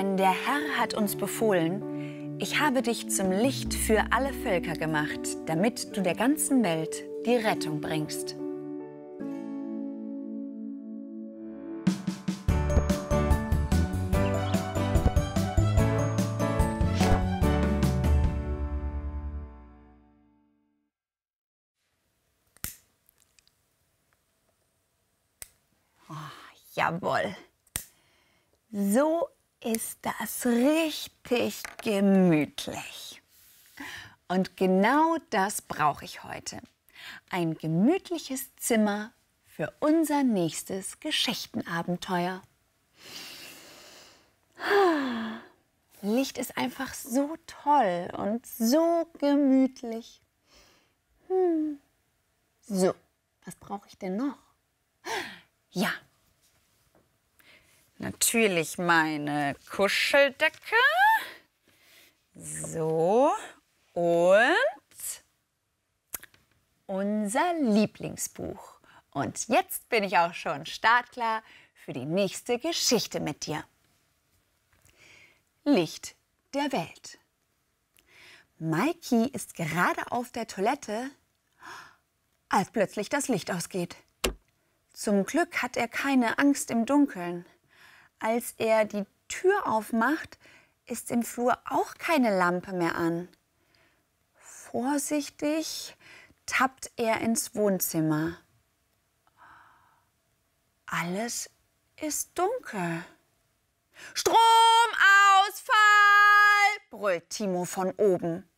denn der Herr hat uns befohlen, ich habe dich zum Licht für alle Völker gemacht, damit du der ganzen Welt die Rettung bringst. Ah, jawohl. So ist das richtig gemütlich. Und genau das brauche ich heute. Ein gemütliches Zimmer für unser nächstes Geschichtenabenteuer. Licht ist einfach so toll und so gemütlich. Hm. So, was brauche ich denn noch? Ja, natürlich meine Kuscheldecke. So. Und unser Lieblingsbuch. Und jetzt bin ich auch schon startklar für die nächste Geschichte mit dir. Licht der Welt. Maiki ist gerade auf der Toilette, als plötzlich das Licht ausgeht. Zum Glück hat er keine Angst im Dunkeln. Als er die Tür aufmacht, ist im Flur auch keine Lampe mehr an. Vorsichtig tappt er ins Wohnzimmer. Alles ist dunkel. Stromausfall! brüllt Timo von oben.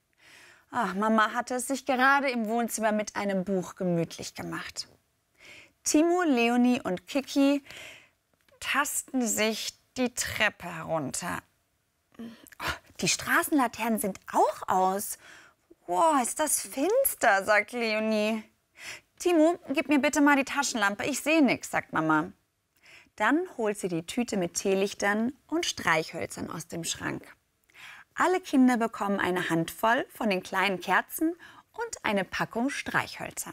Ach, Mama hatte es sich gerade im Wohnzimmer mit einem Buch gemütlich gemacht. Timo, Leonie und Kiki tasten sich die Treppe herunter. Oh, die Straßenlaternen sind auch aus. Wow, ist das finster, sagt Leonie. Timo, gib mir bitte mal die Taschenlampe, ich sehe nichts, sagt Mama. Dann holt sie die Tüte mit Teelichtern und Streichhölzern aus dem Schrank. Alle Kinder bekommen eine Handvoll von den kleinen Kerzen und eine Packung Streichhölzer.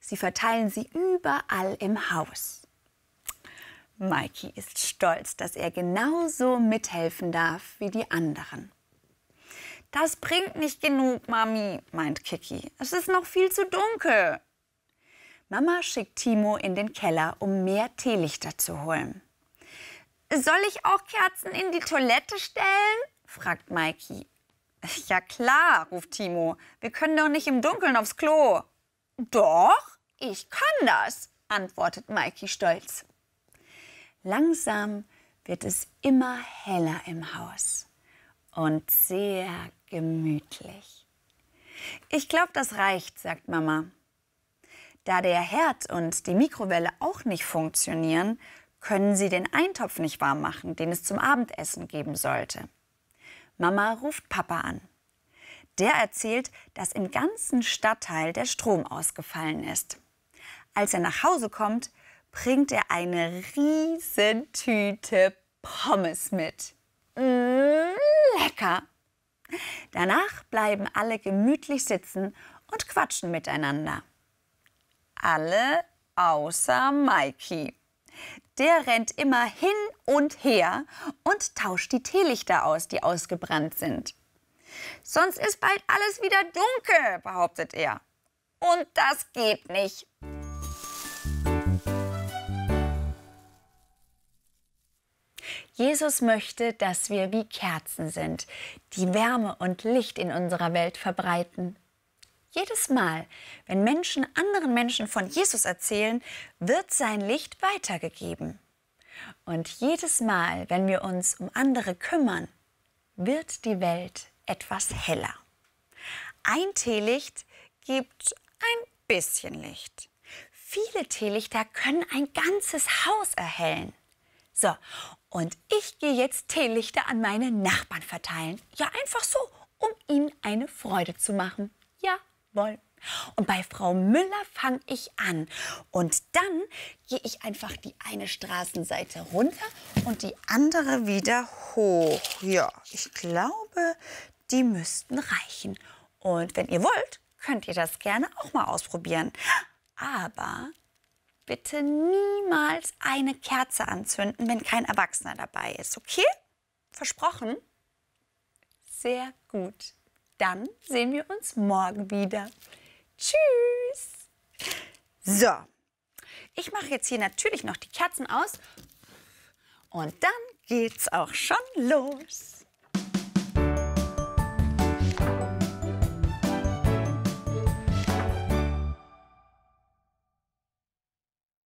Sie verteilen sie überall im Haus. Mikey ist stolz, dass er genauso mithelfen darf wie die anderen. Das bringt nicht genug, Mami, meint Kiki. Es ist noch viel zu dunkel. Mama schickt Timo in den Keller, um mehr Teelichter zu holen. Soll ich auch Kerzen in die Toilette stellen? fragt Mikey. Ja klar, ruft Timo. Wir können doch nicht im Dunkeln aufs Klo. Doch, ich kann das, antwortet Mikey stolz. Langsam wird es immer heller im Haus und sehr gemütlich. Ich glaube, das reicht, sagt Mama. Da der Herd und die Mikrowelle auch nicht funktionieren, können sie den Eintopf nicht warm machen, den es zum Abendessen geben sollte. Mama ruft Papa an. Der erzählt, dass im ganzen Stadtteil der Strom ausgefallen ist. Als er nach Hause kommt, bringt er eine riesen Tüte Pommes mit. Mm, lecker! Danach bleiben alle gemütlich sitzen und quatschen miteinander. Alle außer Mikey. Der rennt immer hin und her und tauscht die Teelichter aus, die ausgebrannt sind. Sonst ist bald alles wieder dunkel, behauptet er. Und das geht nicht. Jesus möchte, dass wir wie Kerzen sind, die Wärme und Licht in unserer Welt verbreiten. Jedes Mal, wenn Menschen anderen Menschen von Jesus erzählen, wird sein Licht weitergegeben. Und jedes Mal, wenn wir uns um andere kümmern, wird die Welt etwas heller. Ein Teelicht gibt ein bisschen Licht. Viele Teelichter können ein ganzes Haus erhellen. So, und ich gehe jetzt Teelichter an meine Nachbarn verteilen. Ja, einfach so, um ihnen eine Freude zu machen. Jawohl. Und bei Frau Müller fange ich an. Und dann gehe ich einfach die eine Straßenseite runter und die andere wieder hoch. Ja, ich glaube, die müssten reichen. Und wenn ihr wollt, könnt ihr das gerne auch mal ausprobieren. Aber bitte niemals eine Kerze anzünden, wenn kein Erwachsener dabei ist. Okay? Versprochen? Sehr gut. Dann sehen wir uns morgen wieder. Tschüss. So, ich mache jetzt hier natürlich noch die Kerzen aus und dann geht's auch schon los.